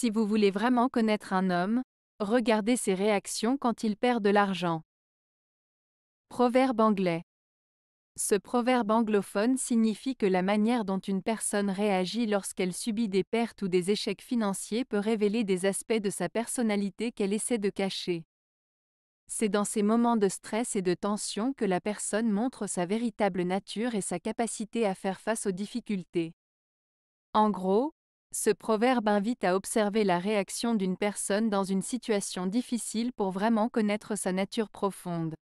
Si vous voulez vraiment connaître un homme, regardez ses réactions quand il perd de l'argent. Proverbe anglais. Ce proverbe anglophone signifie que la manière dont une personne réagit lorsqu'elle subit des pertes ou des échecs financiers peut révéler des aspects de sa personnalité qu'elle essaie de cacher. C'est dans ces moments de stress et de tension que la personne montre sa véritable nature et sa capacité à faire face aux difficultés. En gros, ce proverbe invite à observer la réaction d'une personne dans une situation difficile pour vraiment connaître sa nature profonde.